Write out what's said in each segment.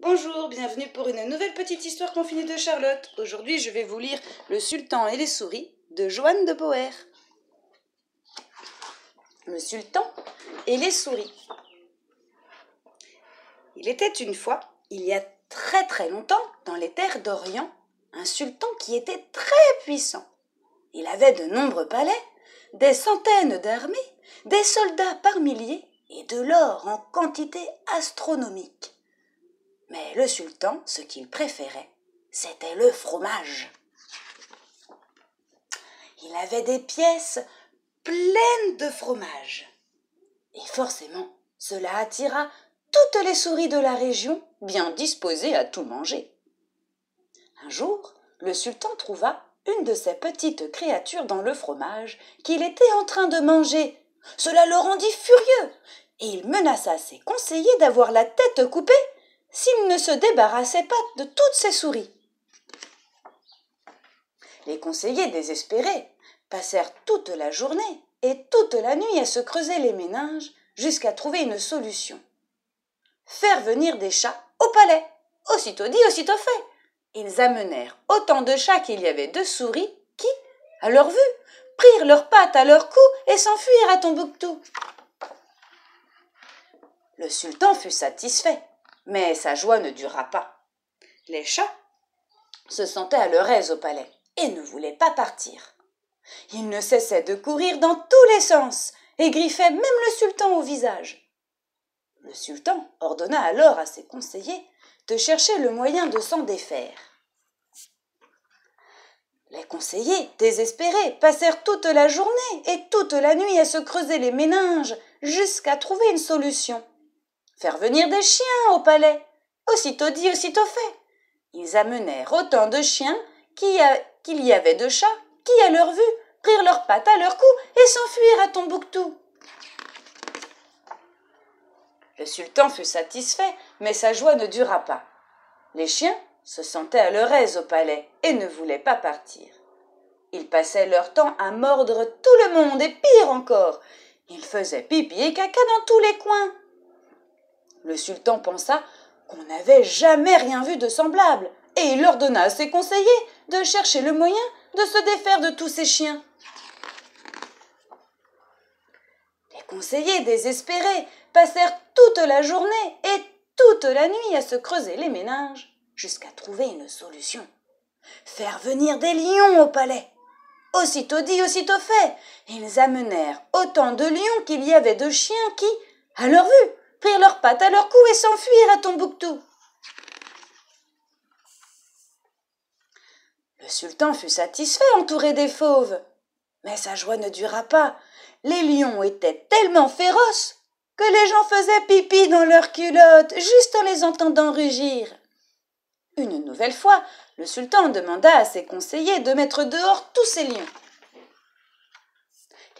Bonjour, bienvenue pour une nouvelle petite histoire confinée de Charlotte. Aujourd'hui, je vais vous lire Le Sultan et les souris de Joanne de Boer. Le Sultan et les souris. Il était une fois, il y a très très longtemps, dans les terres d'Orient, un sultan qui était très puissant. Il avait de nombreux palais, des centaines d'armées, des soldats par milliers et de l'or en quantité astronomique. Mais le sultan, ce qu'il préférait, c'était le fromage. Il avait des pièces pleines de fromage. Et forcément, cela attira toutes les souris de la région, bien disposées à tout manger. Un jour, le sultan trouva une de ces petites créatures dans le fromage qu'il était en train de manger. Cela le rendit furieux, et il menaça ses conseillers d'avoir la tête coupée s'il ne se débarrassait pas de toutes ces souris. Les conseillers désespérés passèrent toute la journée et toute la nuit à se creuser les méninges jusqu'à trouver une solution. Faire venir des chats au palais, aussitôt dit, aussitôt fait. Ils amenèrent autant de chats qu'il y avait de souris qui, à leur vue, prirent leurs pattes à leur cou et s'enfuirent à Tombouctou. Le sultan fut satisfait mais sa joie ne dura pas. Les chats se sentaient à leur aise au palais et ne voulaient pas partir. Ils ne cessaient de courir dans tous les sens et griffaient même le sultan au visage. Le sultan ordonna alors à ses conseillers de chercher le moyen de s'en défaire. Les conseillers, désespérés, passèrent toute la journée et toute la nuit à se creuser les méninges jusqu'à trouver une solution. Faire venir des chiens au palais. Aussitôt dit, aussitôt fait. Ils amenèrent autant de chiens qu'il y avait de chats, qui, à leur vue, prirent leurs pattes à leur cou et s'enfuirent à Tombouctou. Le sultan fut satisfait, mais sa joie ne dura pas. Les chiens se sentaient à leur aise au palais et ne voulaient pas partir. Ils passaient leur temps à mordre tout le monde et pire encore. Ils faisaient pipi et caca dans tous les coins. Le sultan pensa qu'on n'avait jamais rien vu de semblable, et il ordonna à ses conseillers de chercher le moyen de se défaire de tous ces chiens. Les conseillers désespérés passèrent toute la journée et toute la nuit à se creuser les méninges jusqu'à trouver une solution. Faire venir des lions au palais. Aussitôt dit, aussitôt fait, ils amenèrent autant de lions qu'il y avait de chiens qui, à leur vue, prirent leurs pattes à leur cou et s'enfuirent à Tombouctou. Le sultan fut satisfait entouré des fauves. Mais sa joie ne dura pas. Les lions étaient tellement féroces que les gens faisaient pipi dans leurs culottes juste en les entendant rugir. Une nouvelle fois, le sultan demanda à ses conseillers de mettre dehors tous ces lions.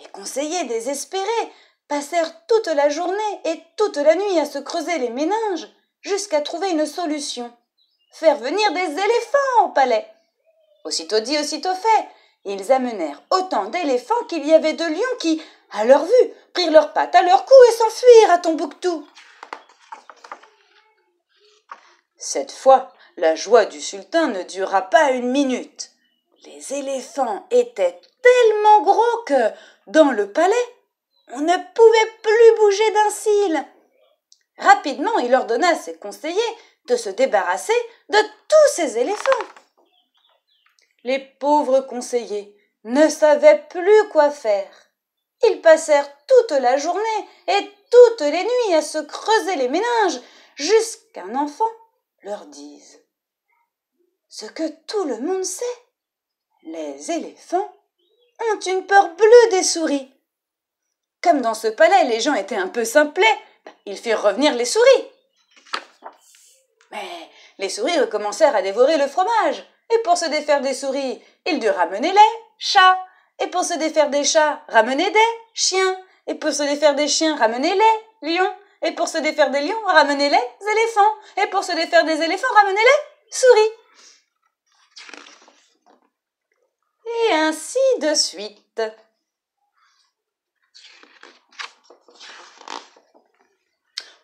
Les conseillers désespérés passèrent toute la journée et toute la nuit à se creuser les méninges jusqu'à trouver une solution. Faire venir des éléphants au palais. Aussitôt dit, aussitôt fait, ils amenèrent autant d'éléphants qu'il y avait de lions qui, à leur vue, prirent leurs pattes à leur cou et s'enfuirent à Tombouctou. Cette fois, la joie du sultan ne dura pas une minute. Les éléphants étaient tellement gros que, dans le palais, on ne pouvait plus bouger d'un cil. Rapidement, il ordonna à ses conseillers de se débarrasser de tous ces éléphants. Les pauvres conseillers ne savaient plus quoi faire. Ils passèrent toute la journée et toutes les nuits à se creuser les méninges jusqu'à un enfant leur dise ce que tout le monde sait. Les éléphants ont une peur bleue des souris. Comme dans ce palais, les gens étaient un peu simplets, ils firent revenir les souris. Mais les souris recommencèrent à dévorer le fromage. Et pour se défaire des souris, il dut ramener les chats. Et pour se défaire des chats, ramener des chiens. Et pour se défaire des chiens, ramener les lions. Et pour se défaire des lions, ramener les éléphants. Et pour se défaire des éléphants, ramener les souris. Et ainsi de suite.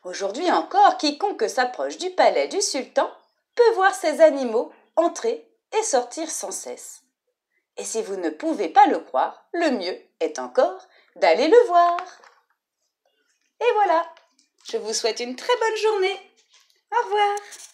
Aujourd'hui encore, quiconque s'approche du palais du sultan peut voir ces animaux entrer et sortir sans cesse. Et si vous ne pouvez pas le croire, le mieux est encore d'aller le voir. Et voilà, je vous souhaite une très bonne journée. Au revoir.